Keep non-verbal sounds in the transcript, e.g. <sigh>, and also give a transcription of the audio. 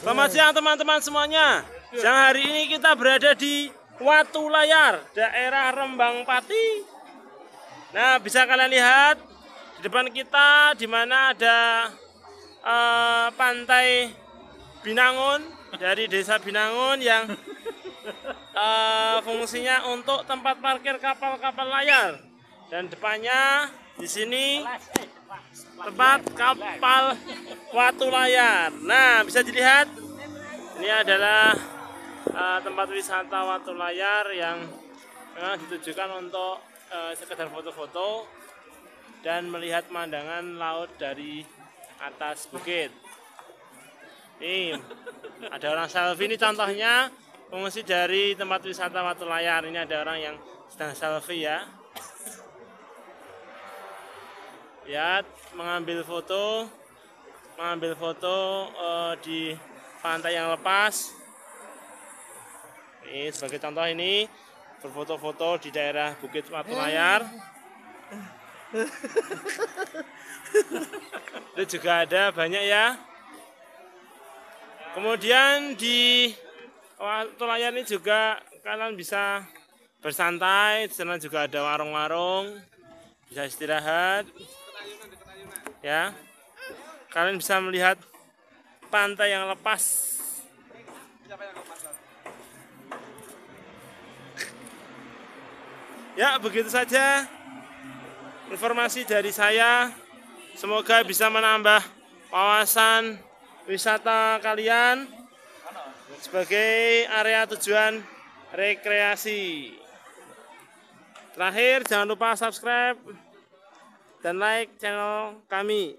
Selamat siang teman-teman semuanya. Siang hari ini kita berada di Watu Layar, daerah Rembang Pati. Nah, bisa kalian lihat di depan kita di mana ada uh, pantai Binangun dari desa Binangun yang uh, fungsinya untuk tempat parkir kapal-kapal layar dan depannya di sini tempat kapal Watu Layar. Nah, bisa dilihat ini adalah uh, tempat wisata Watu Layar yang memang ditujukan untuk uh, sekedar foto-foto dan melihat pemandangan laut dari atas bukit. Nih, ada orang selfie ini contohnya pengungsi dari tempat wisata Watu Layar. Ini ada orang yang sedang selfie ya. lihat mengambil foto mengambil foto uh, di pantai yang lepas. Ini sebagai contoh ini berfoto-foto di daerah Bukit Watu Layar. <laughs> Itu juga ada banyak ya. Kemudian di Watu Layar ini juga kalian bisa bersantai, di sana juga ada warung-warung, bisa istirahat. Ya kalian bisa melihat pantai yang lepas ya begitu saja informasi dari saya semoga bisa menambah wawasan wisata kalian sebagai area tujuan rekreasi terakhir jangan lupa subscribe dan like channel kami